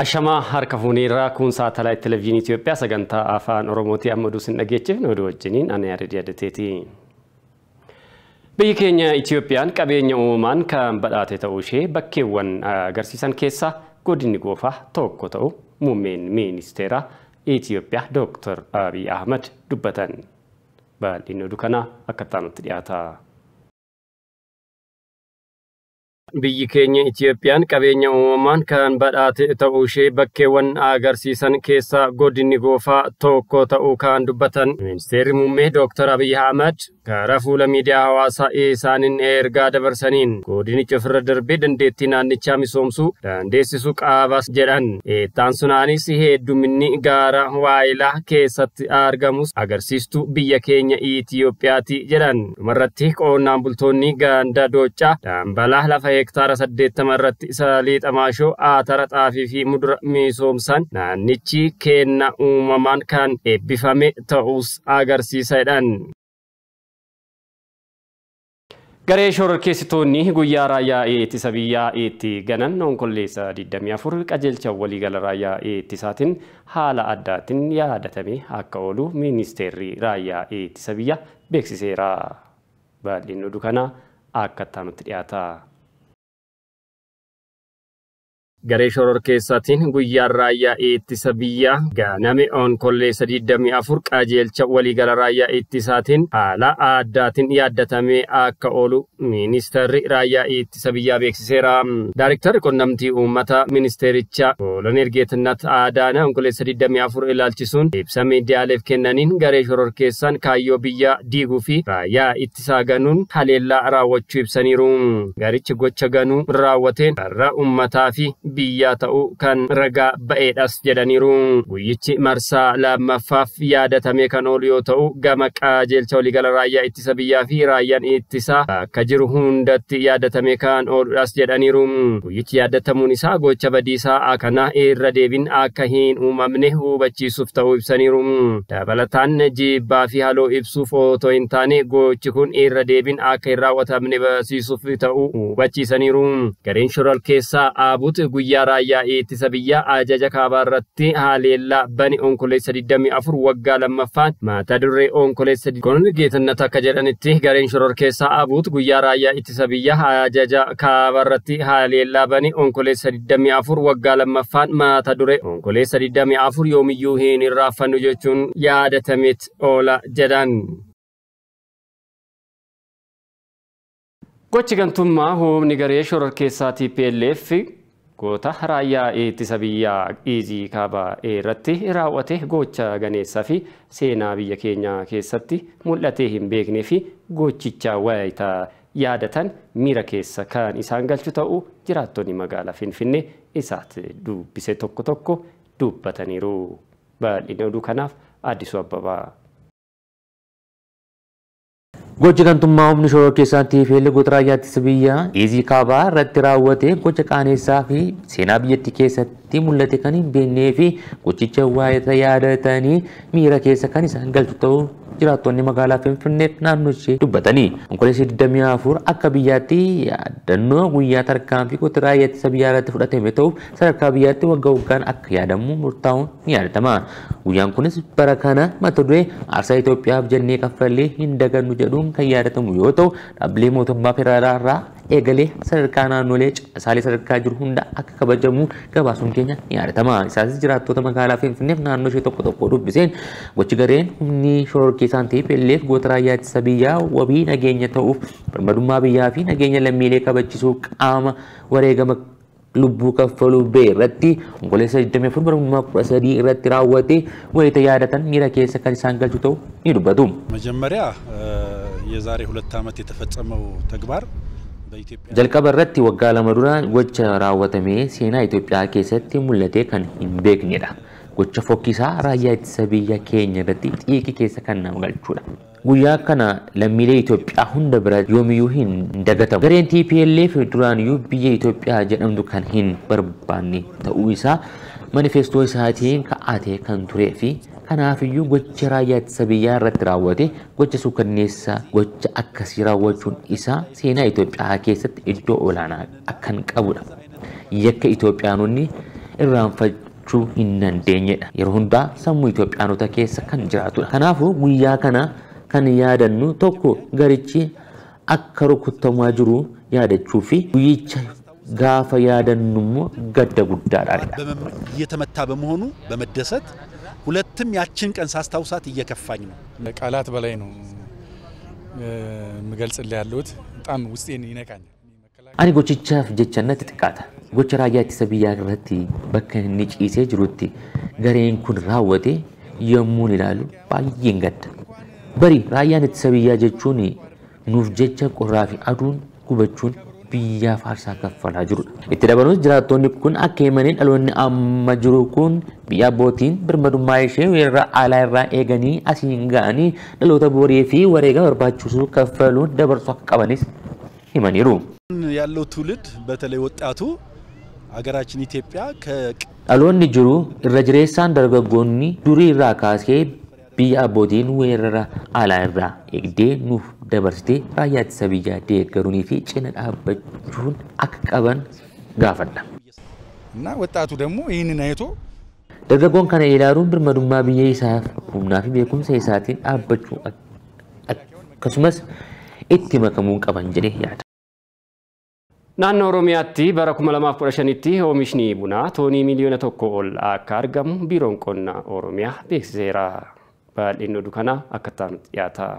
Ashamaa harka fuuniirraa kun saatalaayit televezyiinii Itoophiyaa sagantaa afaan Oromootii amma duusin dhageechifne oduu wajjiniin ani yaadadi yaadateeti. Biyyi keenya Itoophiyaan qabeenya uumamaan kan badhaate ta'uu ishee bakkeewwan agarsiisan keessaa godinni goofaa tokko ta'u muummeen ministeera Itoophiyaa Dooktar Abiy Ahmad dubbatan. Baay'inni oduu kanaa akka ta'anutti dhiyaata. biyyi keenya Itiyoophiyaan qabeenya uumamaan kan badhaate ta'uu ishee bakkeewwan agarsiisan keessaa godinni goofaa tokko ta'uu kan dubbatan. Ministeerri muummee Dooktar Abiyyi Ahmad karaa fuula miidiyaa hawaasaa isaaniin ergaa dabarsaniin godinicha ofirra darbee dandeettii naannichaa misoomsu dandeessisu qaaba jedhan. Eettaan sunaanis hedduminni gaara waayilaa keessatti argamus agarsiistuu biyya keenya Itiyoophiyaati jedhan. Dhumarratti qonnaan bultoonni ganda doocaa lafa heektaara 80 irratti isa liixamaa aatara xaafii fi mudura misoomsan naannichi kenna uumamaan kan eebbifame ta'us agarsiisedhan. garee shororkeessitoonni guyyaa raayyaa ittisa biyyaa itti ganan onkolleessa 24 qajeelcha waliigala raayyaa ittisaatiin haala addaatiin yaadatame akka oolu ministeerri raayyaa ittisa biyyaa beeksiseera. Baay'inni dukanaa akka itti aanutti dhiyaata. Garee shoror keessaatiin guyyaan raayyaa ittisa biyyaa ganame onkollee 24 qajeelcha waliigala raayyaa ittisaatiin haala addaatiin yaaddatamee akka oolu ministeerri raayyaa ittisa biyyaa beeksiseera. Daayrektarri qonnamtii uummata ministeerichaa Oolon Ergeetnat Aadaanaa onkollee 34 ilaalchisuun ibsa miidiyaaleef kennaniin garee shoror keessaan kaayyoo biyyaa diiguu fi raayyaa ittisaa ganuun haleellaa raawwachuu ibsaniiru. Garichi gocha ganuu raawwateen barra ummataa fi biyyaa ta'uu kan ragaa ba'eedhas jedhaniiru. Guyyichi marsaa lammaffaaf yaadatamee kan oolu yoo ta'u gama qajeelcha waliigala raayyaa ittisa biyyaa fi raayyaan ittisaa akka jiru hundatti yaadatamee kan ooludhas jedhaniiru. Guyyichi yaadatamuun isaa gocha badiisaa akkanaa irra deebin akka hin uumamne hubachiisuuf ta'uu ibsaniiru. Dabalataan jibbaa fi haaloo ibsuuf otoo hin taane gochi kun irra deebin akka hin raawwatamne basiisuuf ta'uu hubachiisaniiru. Gareen guyyaa raayyaa eettisa biyyaa ajaja kaabaa irratti haleellaa bani onkoleessa 24 waggaa lammaffaan maata dure onkoleessa kun geetannata akka jedhanitti gareen shoror keessaa abuut guyyaa raayyaa ittisa biyya ajaja kaabaa irratti haleellaa bani onkoleessa 24 waggaa lammaffaan maata dure onkoleessa 24 yoomiyyuu hin irraaffannu jechuun yaadatameet oola jedhan. goota raayyaa ittisa biyyaa dhiizii kaabaa irratti raawwate gocha ganeessaa fi seenaa biyya keenya keessatti mul'atee hin beeknee fi gochichaa wayitaa yaadatan miira keessa kan isaan galchu ta'u jiraattonni magaalaa Finfinnee isaatti dubbise tokko tokko dubbataniiru. baal'in oduu kanaaf Addisuu Abbabaa. Gochi gantummaa humni shoroo keessatti fi goota raayyaattis biyya dhiizii kaabaa irratti raawwate gocha qaanessaa fi seenaa biyyattii keessatti mul'ate kan hin beeknee fi gochicha waa'ee yaadatanii miira keessa kan isaan galchu ta'uu jiraattonni magaalaa Finfinneef naannoo ishee dubbatanii. Konkolaatii 24 akka biyyaatti yaadannoo guyyaa tarkaan fi raayyaa ittisa biyyaa irratti fudhatame ta'uuf sadarkaa biyyaatti wagga waggaan akka yaadamu murtaa'uun ni yaadatama. Guyyaan kunis bara kana mata duree aarsaa Itoophiyaaf jennee kaffalee hin dagannu jedhuun kan yaadatamu yoo ta'u dhaabbilee mootummaa federaalaa irraa eegalee sadarkaa naannolee caasalee sadarkaa jiru hunda akka kabajamu gabaasuun keenya ni yaadatama. Isaanis jiraattota magaalaa Finfinneef naannoo ishee tokko tokko dubbiseen gochi gareen humni shororkee isaan ta'e pelleef goota raayyaa biyyaa wabii nageenya ta'uuf barbaadummaa biyyaa fi nageenya lammiilee kabachisuu qaama wareegama lubbuu kaffaluu bee irratti obboleessa 24 barummaa sadii irratti raawwate ወይተ yaadatan ሚራ ኬሰ ከን ኢሳን ገልቹ ተው ይዱበቱ መጀመሪያ የዛሬ ሁለት ዓመት የተፈጸመው ተግባር Jalqaba irratti waggaa lama duraan gocha raawwatamee seenaa Itoophiyaa keessatti mul'atee kan hin beeknedha. Gocha fokkisaa raayyaa ittisa biyya keenya irratti xiiqi keessa kan nama galchudha. Guyyaa kana lammiilee Itoophiyaa hunda bira yoomiyyuu hin dagatamu. Gareen TPLF duraaniyyuu biyya Itoophiyaa jedhamtu kan hin barbaanne ta'uu isaa manifeestoo isaatiin kaa'atee kan turee fi Kanaafiyyuu gocha raayyaa biyyaa irratti raawwate gocha suukanneessaa gocha akkasii raawwachuun isaa seenaa Itoophiyaa keessatti iddoo olaanaa akkan qabudha. Yakka Itoophiyaanonni irraanfachuu hin dandeenyedha. Yeroo hundaa sammuu Itoophiyaanota keessa kan jiraatudha. Kanaaf guyyaa kana kan yaadannu tokko garichi akka rukuttamaa jiru yaadachuu fi guyyicha gaafa yaadannu immoo gadda guddaadha. ሁለትም ያችን ቀን ሳስታውሳት እየከፋኝ ነው። ቃላት በላይ ነው የምገልጽልህ ያለሁት። በጣም ውስጤን ይነቃኛል። አኒ ጎችቻፍ ጀቸነት ጥቃታ ጎች ራያቲ በከኒ ጪሴ ጅሩቲ ገሬን ኩን ራወቴ የሙን ይላሉ ባየን ገደ በሪ ራያን ሰብያ ጀቹን ኑፍ ጀቸ ቆራፊ አዱን ጉበቹን biyyaa faarsaa kaffalaa jirudha. Itti dabaluun jiraattonni kun akka himaniin dhaloonni amma jiru kun biyya abbootiin birmadummaa ishee weerara alaa irraa eeganii asiin ga'anii dhaloota borii fi wareega barbaachisuu kaffaluun dabarsu akka qabanis himaniiru. ያለው ትውልድ በተለይ ወጣቱ ሀገራችን dhaloonni jiru irra jireessaan dargaggoonni durii irraa kaasee biyya abbootiin weerara alaa irraa eegdee nuuf dabarsitee raayyaa ittisa biyyaa deeggaruunii fi cina dhaabbachuun akka qaban gaafadha. እና ወጣቱ ደግሞ ይህንን አይቶ ደርገጎን ከነ ኢላሉን ብርመዱማ ብዬ ኢሳፍ ሁምናፊ ቤኩምሰ ኢሳቲን ዳabbachu akkasumas itti makamuun qaban jedhee yaada. Naannoo Oromiyaatti bara 2015tti oomishni bunaa toonii miliyoona tokko ol akka argamu biiroon qonna Oromiyaa beeksiseera. baay'een oduu kana akka ta'anutti dhiyaataa.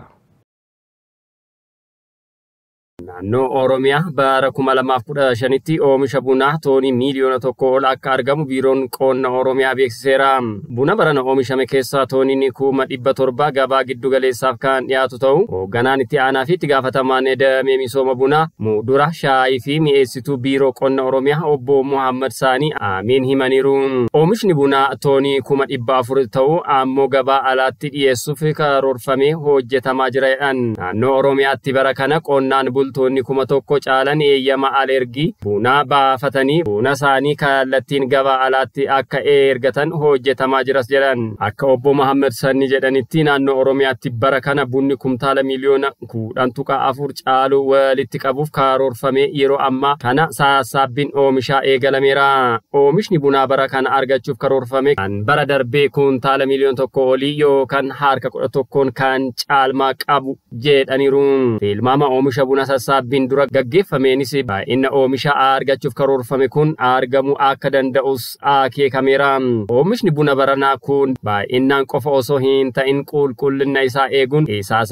Naannoo Oromiyaa bara 2015tti oomisha bunaa toonii miiliyoona tokko ol akka argamu biiroon qonna Oromiyaa beeksiseera. Buna barana oomishame keessaa tooniin kuma dhibba torba gabaa giddu galeessaaf kan dhiyaatu ta'u hoogganaan itti aanaa fi itti gaafatamaan edamee misooma bunaa muudura shaayii fi mi'eessituu biiroo qonna Oromiyaa obbo Muhammad Saanii Amiin himaniiru. Oomishni bunaa toonii kuma dhibba afur ta'u ammoo gabaa alaatti dhiyeessuuf karoorfamee hojjetamaa jira. Naannoo Oromiyaatti bara kana qonnaan bul maamiltoonni kuma tokko caalan eeyyama alergii bunaa baafatanii buuna isaanii kallattiin gabaa alaatti akka ergatan hojjetamaa jiras jedhan akka obbo Mahammad Sanni jedhanitti naannoo Oromiyaatti bara kana bunni kumtaala miliyoona kudhan tuqa afur caalu walitti qabuuf karoorfamee yeroo ammaa kana saassaabbiin oomishaa eegalameera. Oomishni bunaa bara kana argachuuf karoorfame kan bara darbee kuntaala miliyoona tokko olii yookaan harka kudha tokkoon kan caalmaa qabu jedhaniiru. Filmaama oomisha bunaa Saabbiin dura gaggeeffameenis baay'inna oomisha argachuuf karoorfame kun argamuu akka danda'us akeekameera. Oomishni buna baranaa kun baay'inaan qofa osoo hin ta'in qulqullina isaa eeguun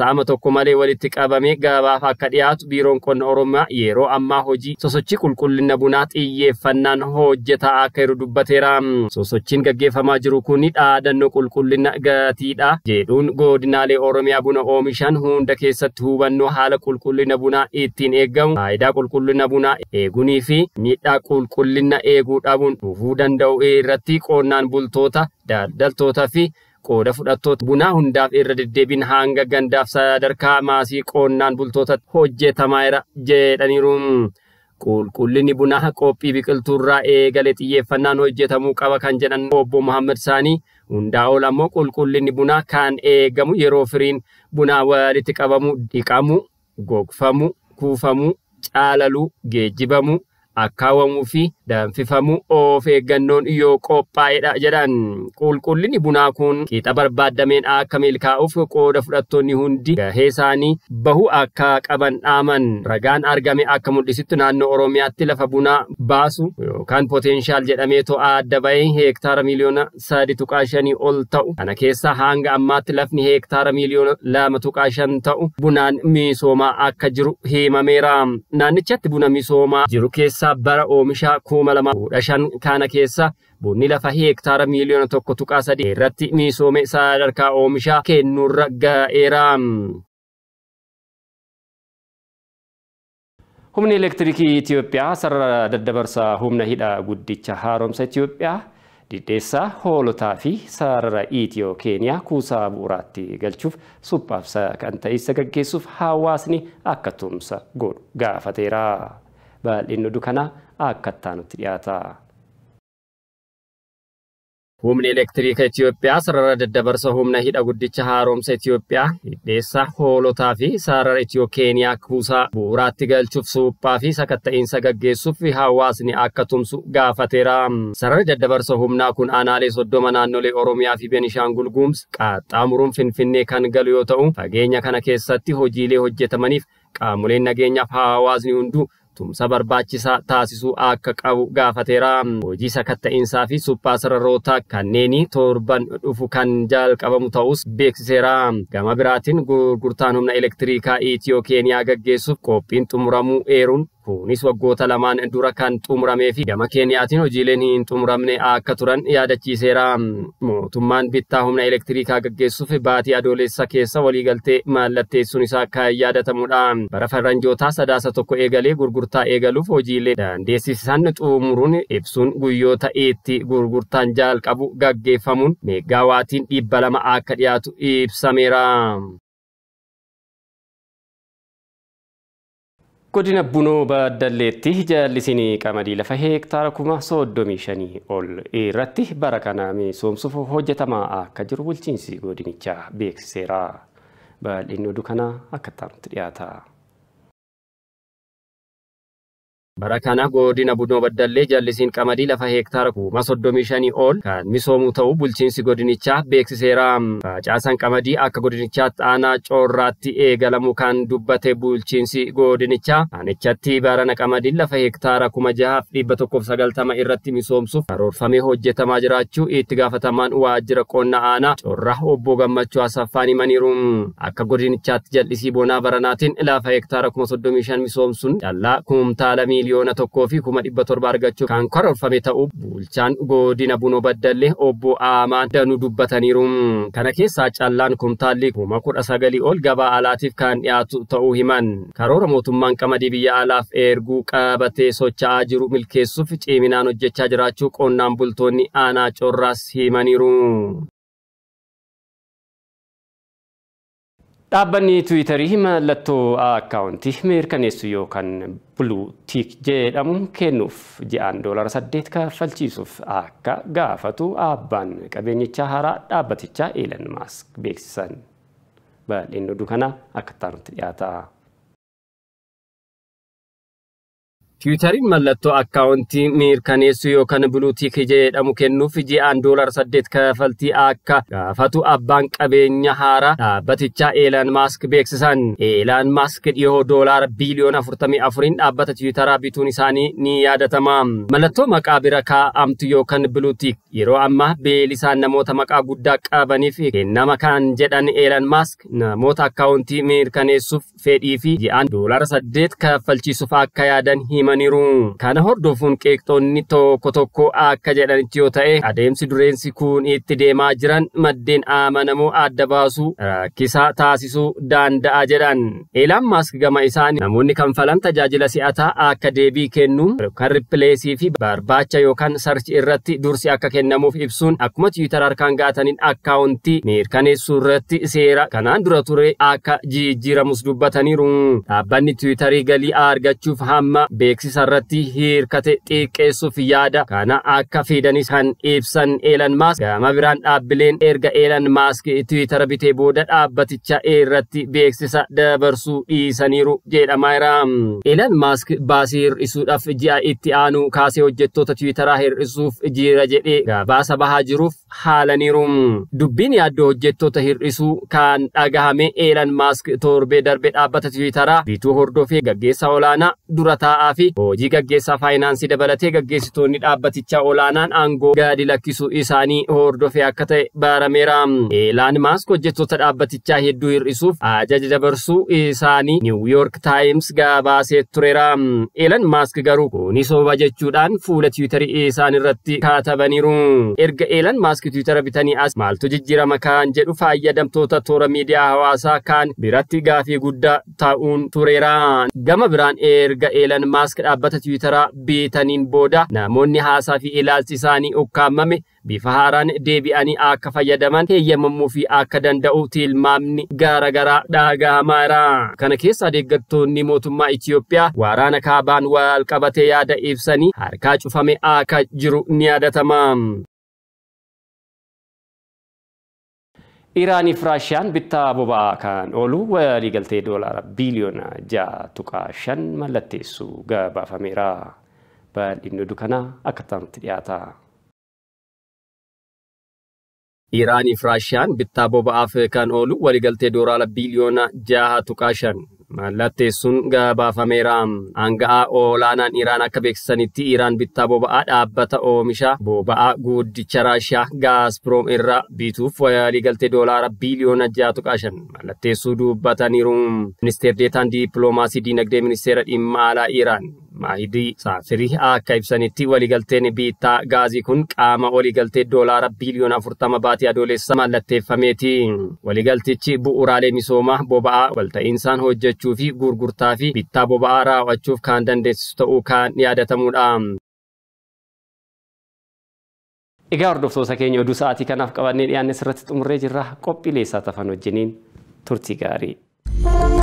ama tokko malee walitti qabamee gabaaf akka dhiyaatu biiroon qonna oromiyaa yeroo ammaa hojii sosochii qulqullina bunaa xiyyeeffannaan hojjetaa akka yeru dubbateera. Sosochiin gaggeeffamaa jiru kun dhaadannoo qulqullina gatiidha jedhuun godinaalee oromiyaa buna oomishan hunda keessatti hubannoo haala qulqullina bunaa ittiin eegamu faayidaa qulqullina bunaa eegunii fi miidhaa qulqullina eeguu dhabuun dhufuu danda'u irratti qoonnaan bultoota daldaltootaa fi qooda fudhattoota bunaa hundaaf irra deddeebiin hanga gandaaf sadarkaa maasii qoonnaan bultoota hojjetamaera jedhaniiru. Qulqullinni bunaa qophii biqiltuurraa eegalee xiyyeeffannaan hojjetamuu qaba kan jedhan obbo Mohaammed Saanii. Hundaa ol ammoo qulqullinni bunaa kan eegamu yeroo firiin bunaa walitti qabamu, dhiqamu, gogfamu, kuufamuu, caalaluu, geejjibamuu, akkaawamuu fi danfifamuu of eeggannoon yoo qophaa'edha jedhan qulqullinni bunaa kun qixa barbaadameen akka milkaa'uuf qooda fudhattoonni hundi gahee isaanii bahu akka qaban dhaaman ragaan argame akka mul'isittu naannoo oromiyaatti lafa bunaa baasu yookaan potenshaal jedhamee to adda bahee heektaara miiliyoona sadi tuqaa shanii ol ta'u kana keessa hanga ammaatti lafni heektaara miiliyoona lama tuqaa shan ta'u bunaan misoomaa akka jiru himameera naannichatti buna misoomaa jiru keessaa bara oomishaa kuma shan kana keessa bunni lafa heektaara miiliyoona tokko tuqaa sadii irratti misoome sadarkaa oomishaa kennuurra ga'eera. Humni elektirikii Itoophiyaa sarara daddabarsa humna hidha guddicha haaromsa Itoophiyaa diddeessaa hoolotaa fi sarara Itiyoo Keeniyaa kuusaa bu'uuraatti galchuuf suphaafsa kan ta'e isa gaggeessuuf hawaasni akka godhu gaafateera. baay'inni dukanaa akka itti dhiyaata. Humni elektiriika Itoophiyaa sarara daddabarsa humna hidha guddicha haaromsa Itoophiyaa hidheessa hoolotaa fi sarara Itiyoo Keeniyaa kuusaa bu'uraatti galchuuf suuphaa fi sakatta'iinsa gaggeessuuf hawaasni akka tumsu gaafateera. Sararri daddabarsa humnaa kun aanaalee soddoma naannolee Oromiyaa fi Benishaangul qaaxxaa qaxxaamuruun Finfinnee kan galu yoo ta'u fageenya kana keessatti hojiilee hojjetamaniif qaamoleen nageenyaaf hawaasni hunduu tumsa barbaachisaa taasisuu akka qabu gaafateera. Hojii sakatta'insaa fi suphaa sararoota kanneen torban dhufu kan jalqabamu ta'us beeksiseera. Gama biraatiin gurgurtaan humna elektiriikaa Itiyoo Keeniyaa gaggeessuuf qophiin xumuramuu eeruun Kunis waggoota lamaan dura kan xumuramee fi gama keenyaatiin hojiileen hin xumuramne akka turan yaadachiiseera. Mootummaan bittaa humna elektiriikaa gaggeessuuf baatii adoolessa keessa waliigaltee maallatteessuun isaa akka yaadatamudha. Bara farranjootaa sadaasa tokko eegalee gurgurtaa eegaluuf hojiilee dandeessisan xumuruun ibsuun guyyoota itti gurgurtaan jalqabu gaggeeffamuun meeggaawaattiin dhiibba lama akka dhiyaatu ibsameera. godina bunoo baadalleetti jaallisiin qamadii lafa heektaara kuma soddomii shanii ol irratti bara kana misoomsuuf hojjetamaa akka jiru bulchiinsi godinichaa beeksiseera. Baay'inni oduu kanaa akka ta'amutti dhiyaata. Bara kana godina Bunoo Baddallee jallisiin qamadii lafa hektaara kuma soddomii shanii ol kan misoomuu ta'u bulchiinsi godinichaa beeksiseera. Facaasaan qamadii akka godinichaatti aanaa coorraatti eegalamu kan dubbate bulchiinsi godinicha. aanichatti barana qamadiin lafa hektaara kuma jahaaf dhibba tokkoof sagaltama irratti misoomsuuf karoorfamee hojjetamaa jiraachuu itti gaafatamaan waajjira qonna aanaa coorraa obbo Gammachuu Asaffaan himaniiru. Akka godinichaatti jallisii bonaa baranaatiin lafa hektaara kuma soddomii shan misoomsuun callaa kumtaala miilii. yoona tokkoo fi kuma dhibba torba argachuuf kan karoorfame ta'u bulchaan godina Bunoo Baddallee obbo Aamaa Danuu dubbataniiru. Kana keessaa callaan kumtaalli kuma kudha sagalii ol gabaa alaatiif kan dhiyaatu ta'uu himan. Karoora mootummaan qamadii biyya alaaf erguu qabatee socho'aa jiru milkeessuuf ciminaan hojjechaa jiraachuu qonnaan bultoonni aanaa corraas himaniiru. Dhaabbanni Tiwiitarii mallattoo akkaawuntii mirkaneessu yookaan buluu jedhamu kennuuf ji'aan doolara saddeet kaffalchiisuuf akka gaafatu abbaan qabeenyichaa haaraa dhaabbatichaa Eelan Maask beeksisan. Bal'inni oduu kanaa akka nutti dhiyaata. Tiwutariin mallattoo akkaawuntii mirkaneessuu yookaan buluutii jedhamu kennuuf ji'aan doolar saddeet kafaltii akka gaafatu abbaan qabeenya haaraa dhaabbatichaa Eelan Maask beeksisan. Eelan Maask dhiyoo doolaara biiliyoona afurtamii afuriin dhaabbata Tiwutaraa bituun isaanii ni yaadatama. Mallattoo maqaa bira kaa'amtu yookaan buluutii yeroo ammaa beelisaan namoota maqaa guddaa qabaniif kennama kan jedhan Eelan Maask namoota akkaawuntii mirkaneessuuf fedhii fi ji'aan doolaara saddeet kafalchiisuuf akka yaadan hima. Kana hordofuun qeeqtoonni tokko tokko akka jedhanitti yoo ta'e adeemsi dureensi kun itti deemaa jiran maddeen amanamoo adda baasuu rakkisaa taasisuu danda'a jedhan. Elan maask gama isaanii namoonni falan tajaajila si'ataa akka deebii kennu kan riippileesii fi barbaacha yookaan sarchi irratti dursi akka kennamuuf ibsuun akkuma tiwiitar harkaan ga'ataniin akkaawuntii mirkaneessuu irratti seera kanaan dura ture akka jijjiiramus dubbataniiru. Dhaabbanni tiwiitarii galii argachuuf hamma beeksisa irratti hirkate xiqqeessuuf yaada kana akka fidanis kan ibsan eelan maas gama biraan dhaabbileen erga eelan maask tiwitara bitee booda dhaabbaticha irratti beeksisa dabarsuu dhiisaniiru jedhamaa jira. eelan maask baasii hir'isuudhaaf ji'a itti aanu kaasee hojjettoota tiwitaraa hir'isuuf jira jedhee gabaasa bahaa jiruuf haalaniiru. Dubbiin yaaddoo hojjettoota hir'isuu kan dhagahame eelan maask torbee darbee dhaabbata tiwitaraa bituu hordofee gaggeessaa olaanaa dura taa'aa fi hojii gaggeessaa faayinaansii dabalatee gaggeessitoonni dhaabbatichaa ol'aanaan aangoo gaadi lakkisu isaanii hordofee akka ta'e baarameera. elan Maask hojjettoota dhaabbatichaa hedduu hir'isuuf ajaja dabarsuu isaanii Niwuyoork Taayims baasee tureera. elan Maask garuu kuni sababa jechuudhaan fuula tiwutarii isaan irratti kaatabaniiru. Erga elan Maask tiwutara bitanii as maaltu jijjiirama kaan jedhu faayyadamtoota toora miidiyaa hawaasaa kaan biratti gaafii guddaa ta'uun tureera. Gama biraan erga elan Maask dhaabbata tiwiitaraa beetaniin booda namoonni haasaa fi ilaalchi isaanii ukkaamame bifa haaraan deebi'anii akka fayyadaman heeyyamamuu fi akka danda'u tilmaamni garaa dhaga'amaara. Kana keessa deeggartoonni mootummaa Itiyoophiyaa waraana kaabaan wal qabatee yaada ibsanii harkaa cufame akka jiru ni yaadatama. Iraaniif Raashiyaan bittaa boba'aa kan oolu waliigaltee doolaara biiliyoona ja'a tuqaa shan mallatteessu gabaafameera. Bal'inni dukanaa akka taa'amtti dhiyaata. Iraan Raashiyaan bittaa boba'aaf kan oolu waliigaltee doolaara tuqaa shan. Mallatteessuun gabaafameera. Anga'aa olaanaan Iraan akka beeksisanitti Iraan bittaa boba'aa dhaabbata oomisha boba'aa guddicha Raashiyaa Gaazpiroom irraa bituuf galtee doolaara biiliyoona 6.5 mallatteessuu dubbataniiru. Ministeer Deetaan Diippiloomaasii Diinagdee Ministeera Dhimma Alaa Iraan. maayidii saafirii akka ibsanitti waliigalteen biittaa gaazii kun qaama waliigaltee doolaara biiliyoona afurtama baatee adoolessa maallatteeffameeti. Waliigaltichi bu'uuraalee misoomaa boba'aa walta'iinsaan hojjechuu fi gurgurtaa fi biittaa boba'aa raawwachuuf kan dandeessisu ta'uu kan yaadatamudha. Egaa hordoftoota keenya oduu sa'aatii kanaaf qabannee dhiyaanne sirratti xumurree jirra. Qophiilee isaa tafan wajjiniin turtii gaarii.